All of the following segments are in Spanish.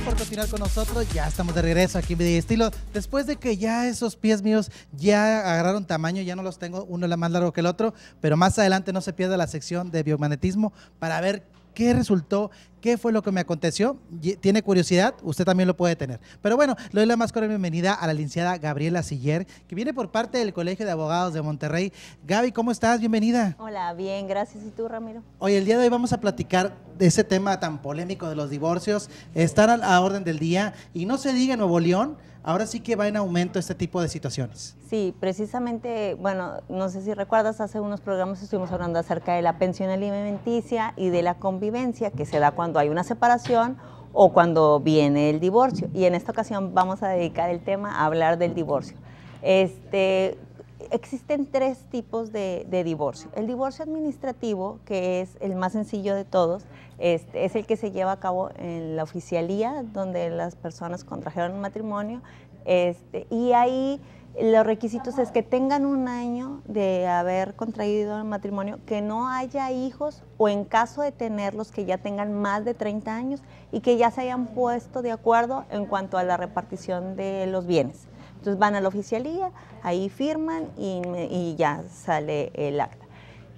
por continuar con nosotros. Ya estamos de regreso aquí en mi Estilo. Después de que ya esos pies míos ya agarraron tamaño, ya no los tengo, uno es más largo que el otro, pero más adelante no se pierda la sección de biomagnetismo para ver qué resultó, ¿Qué fue lo que me aconteció? ¿Tiene curiosidad? Usted también lo puede tener. Pero bueno, le doy la más cordial bienvenida a la licenciada Gabriela Siller, que viene por parte del Colegio de Abogados de Monterrey. Gaby, ¿cómo estás? Bienvenida. Hola, bien, gracias. ¿Y tú, Ramiro? Hoy, el día de hoy vamos a platicar de ese tema tan polémico de los divorcios. estar a orden del día y no se diga Nuevo León, ahora sí que va en aumento este tipo de situaciones. Sí, precisamente, bueno, no sé si recuerdas, hace unos programas estuvimos hablando acerca de la pensión alimenticia y de la convivencia que se da cuando hay una separación o cuando viene el divorcio. Y en esta ocasión vamos a dedicar el tema a hablar del divorcio. Este, existen tres tipos de, divorcio. El divorcio administrativo, que es el más sencillo de todos, este, es el que se lleva a cabo en la oficialía, donde las personas contrajeron matrimonio, este, y ahí los requisitos es que tengan un año de haber contraído el matrimonio, que no haya hijos o en caso de tenerlos que ya tengan más de 30 años y que ya se hayan puesto de acuerdo en cuanto a la repartición de los bienes. Entonces van a la oficialía, ahí firman y, ya sale el acta.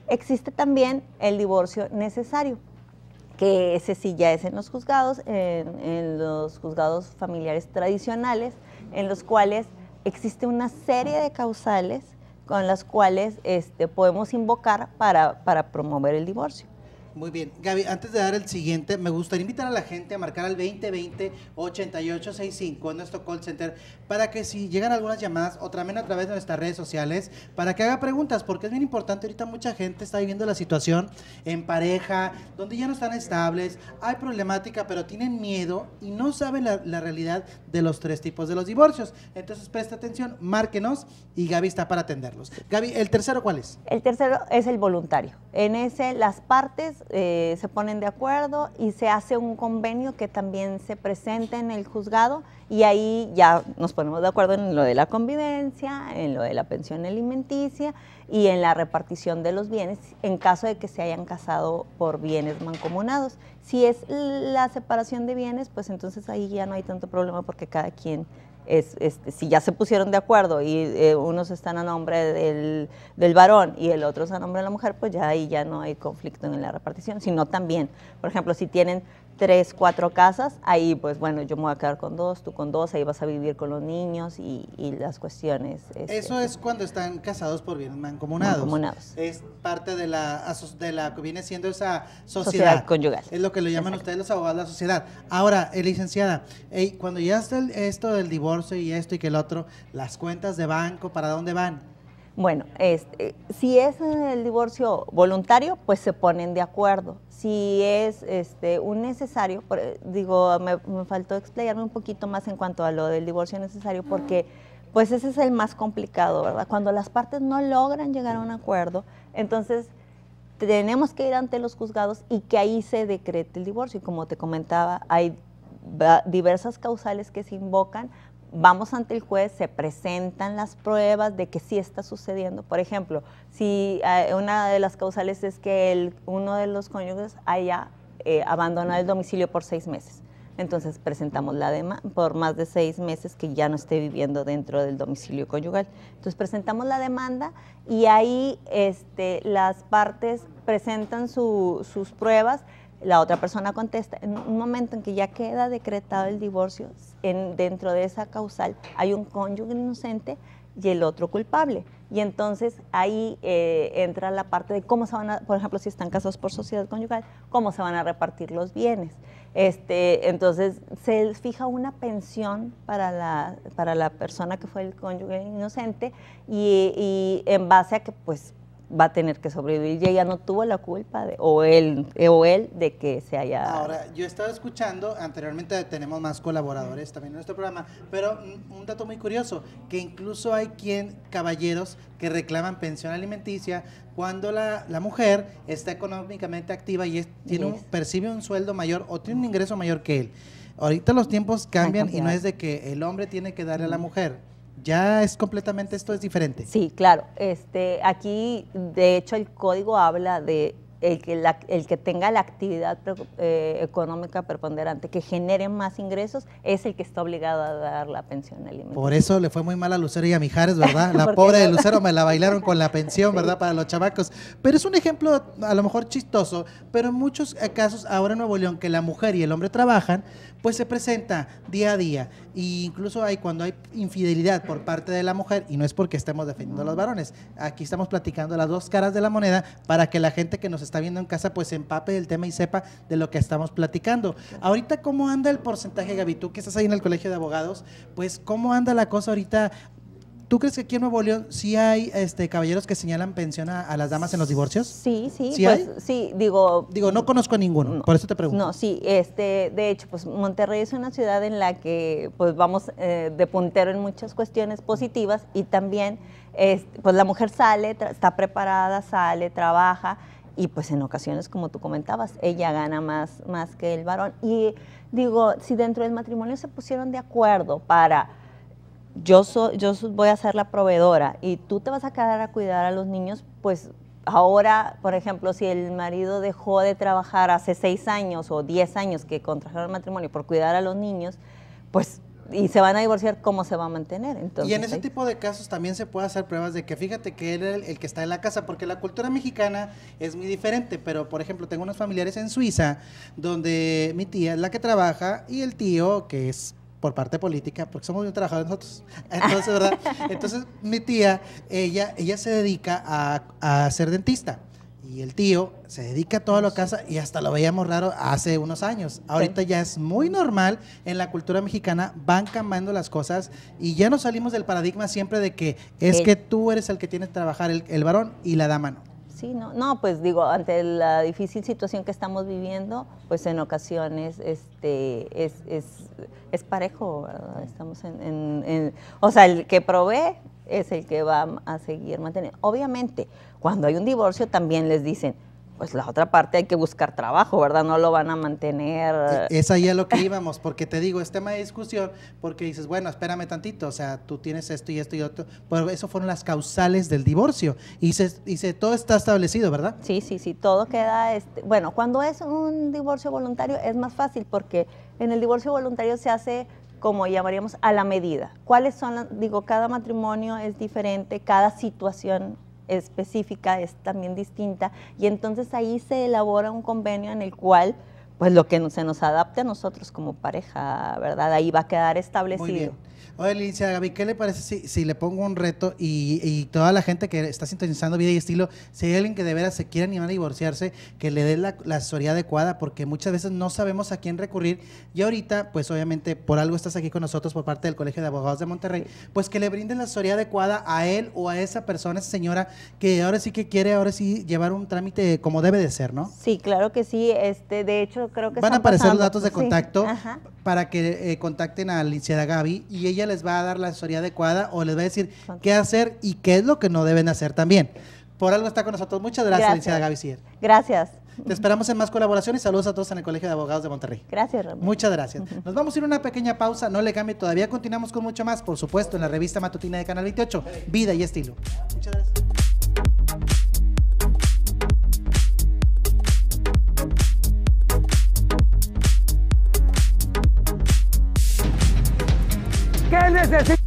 Existe también el divorcio necesario que se sí ya es en los juzgados, en, en los juzgados familiares tradicionales, en los cuales existe una serie de causales con las cuales este, podemos invocar para, para promover el divorcio. Muy bien. Gaby, antes de dar el siguiente, me gustaría invitar a la gente a marcar al 2020-8865 en nuestro call center para que si llegan algunas llamadas o también a través de nuestras redes sociales, para que haga preguntas, porque es bien importante. Ahorita mucha gente está viviendo la situación en pareja, donde ya no están estables, hay problemática, pero tienen miedo y no saben la, la realidad de los tres tipos de los divorcios. Entonces, presta atención, márquenos y Gaby está para atenderlos. Gaby, ¿el tercero cuál es? El tercero es el voluntario. En ese, las partes eh, se ponen de acuerdo y se hace un convenio que también se presenta en el juzgado y ahí ya nos ponemos de acuerdo en lo de la convivencia, en lo de la pensión alimenticia y en la repartición de los bienes en caso de que se hayan casado por bienes mancomunados. Si es la separación de bienes, pues entonces ahí ya no hay tanto problema porque cada quien es, este, si ya se pusieron de acuerdo y eh, unos están a nombre del, del, varón y el otro es a nombre de la mujer, pues ya ahí ya no hay conflicto en la repartición, sino también, por ejemplo, si tienen tres, cuatro casas, ahí pues bueno, yo me voy a quedar con dos, tú con dos, ahí vas a vivir con los niños y, las cuestiones. Este, Eso es cuando están casados por bien mancomunados. mancomunados. Es parte de la, de la, viene siendo esa sociedad. sociedad conyugal. Es lo que lo llaman ustedes los abogados de la sociedad. Ahora, eh, licenciada, hey, cuando ya está esto del divorcio y esto y que el otro, las cuentas de banco, ¿para dónde van? Bueno, este, si es el divorcio voluntario, pues se ponen de acuerdo. Si es este, un necesario, eh, digo, me, me, faltó explayarme un poquito más en cuanto a lo del divorcio necesario, porque pues ese es el más complicado, ¿verdad? Cuando las partes no logran llegar a un acuerdo, entonces tenemos que ir ante los juzgados y que ahí se decrete el divorcio. Y como te comentaba, hay diversas causales que se invocan vamos ante el juez, se presentan las pruebas de que sí está sucediendo. Por ejemplo, si eh, una de las causales es que uno de los cónyuges haya eh, abandonado el domicilio por seis meses. Entonces presentamos la demanda por más de seis meses que ya no esté viviendo dentro del domicilio conyugal. Entonces presentamos la demanda y ahí este, las partes presentan sus pruebas la otra persona contesta. En un momento en que ya queda decretado el divorcio, en, dentro de esa causal hay un cónyuge inocente y el otro culpable. Y entonces ahí eh, entra la parte de cómo se van a, por ejemplo, si están casados por sociedad conyugal, cómo se van a repartir los bienes. Este, entonces se fija una pensión para la, para la persona que fue el cónyuge inocente y en base a que pues va a tener que sobrevivir y ella no tuvo la culpa de, o él o él de que se haya ahora yo estaba escuchando anteriormente tenemos más colaboradores también en nuestro programa pero un dato muy curioso que incluso hay quien caballeros que reclaman pensión alimenticia cuando la, mujer está económicamente activa y tiene un, percibe un sueldo mayor o tiene un ingreso mayor que él ahorita los tiempos cambian y no es de que el hombre tiene que darle a la mujer ya es completamente esto es diferente. Sí, claro. Este, aquí, de hecho, el código habla de el que, el que tenga la actividad eh, económica preponderante, que genere más ingresos, es el que está obligado a dar la pensión alimentaria. Por eso le fue muy mal a Lucero y a Mijares, ¿verdad? La pobre de Lucero me la bailaron con la pensión, ¿verdad? Para los chavacos. Pero es un ejemplo a lo mejor chistoso, pero en muchos casos ahora en Nuevo León que la mujer y el hombre trabajan, pues se presenta día a día. E incluso hay cuando hay infidelidad por parte de la mujer, y no es porque estemos defendiendo a los varones, aquí estamos platicando las dos caras de la moneda para que la gente que nos está está viendo en casa, pues empape el tema y sepa de lo que estamos platicando. Ahorita, ¿cómo anda el porcentaje, Gaby? Tú que estás ahí en el Colegio de Abogados, pues, ¿cómo anda la cosa ahorita? ¿Tú crees que aquí en Nuevo León sí hay este, caballeros que señalan pensión a, las damas en los divorcios? Sí, sí, ¿Sí, pues, sí digo... Digo, no conozco a ninguno, por eso te pregunto. No, sí, este, de hecho, pues Monterrey es una ciudad en la que pues vamos eh, de puntero en muchas cuestiones positivas y también pues la mujer sale, está preparada, sale, trabaja y pues en ocasiones, como tú comentabas, ella gana más, más que el varón. Y digo, si dentro del matrimonio se pusieron de acuerdo para, yo, yo voy a ser la proveedora y tú te vas a quedar a cuidar a los niños, pues ahora, por ejemplo, si el marido dejó de trabajar hace seis años o diez años que contrajeron el matrimonio por cuidar a los niños, pues y se van a divorciar, ¿cómo se va a mantener? Entonces, y en ese tipo de casos también se puede hacer pruebas de que fíjate que él es el, que está en la casa, porque la cultura mexicana es muy diferente, pero por ejemplo, tengo unos familiares en Suiza donde mi tía es la que trabaja y el tío, que es por parte política, porque somos bien trabajadores nosotros. Entonces, ¿verdad? Entonces, mi tía, ella, ella se dedica a, a ser dentista. Y el tío se dedica a todo lo que y hasta lo veíamos raro hace unos años. Ahorita ya es muy normal en la cultura mexicana, van cambiando las cosas y ya no salimos del paradigma siempre de que es que tú eres el que tiene que trabajar el, varón y la dama no. Sí, no, no, pues digo, ante la difícil situación que estamos viviendo, pues en ocasiones este, es, es, parejo, ¿verdad? Estamos en, O sea, el que provee es el que va a seguir manteniendo. Obviamente, cuando hay un divorcio también les dicen, pues la otra parte hay que buscar trabajo, ¿verdad? No lo van a mantener. E, es ahí a lo que íbamos, porque te digo, es tema de discusión, porque dices, bueno, espérame tantito, o sea, tú tienes esto y esto y otro, pero eso fueron las causales del divorcio. Y se, todo está establecido, ¿verdad? Sí, sí, sí, todo queda, este, bueno, cuando es un divorcio voluntario es más fácil, porque en el divorcio voluntario se hace como llamaríamos, a la medida. ¿Cuáles son, digo, cada matrimonio es diferente, cada situación específica es también distinta y entonces ahí se elabora un convenio en el cual pues lo que se nos adapte a nosotros como pareja, ¿verdad? Ahí va a quedar establecido. Muy bien. Oye, Licia, Gaby, ¿qué le parece si, si le pongo un reto y, y, toda la gente que está sintonizando vida y estilo, si hay alguien que de veras se quiere animar a divorciarse, que le dé la, la, asesoría adecuada, porque muchas veces no sabemos a quién recurrir. Y ahorita, pues obviamente, por algo estás aquí con nosotros por parte del Colegio de Abogados de Monterrey, pues que le brinden la asesoría adecuada a él o a esa persona, esa señora, que ahora sí que quiere, ahora sí llevar un trámite como debe de ser, ¿no? Sí, claro que sí. Este, de hecho, creo que Van a aparecer los datos de contacto para que eh, contacten a Alicia Gaby y ella les va a dar la asesoría adecuada o les va a decir qué hacer y qué es lo que no deben hacer también. Por algo está con nosotros. Muchas gracias, gracias. Gaby Sier. Gracias. Te esperamos en más colaboración y Saludos a todos en el Colegio de Abogados de Monterrey. Gracias, Ramón. Muchas gracias. Nos vamos a ir a una pequeña pausa. No le cambie. Todavía continuamos con mucho más, por supuesto, en la revista matutina de Canal 28. Vida y estilo. Gracias.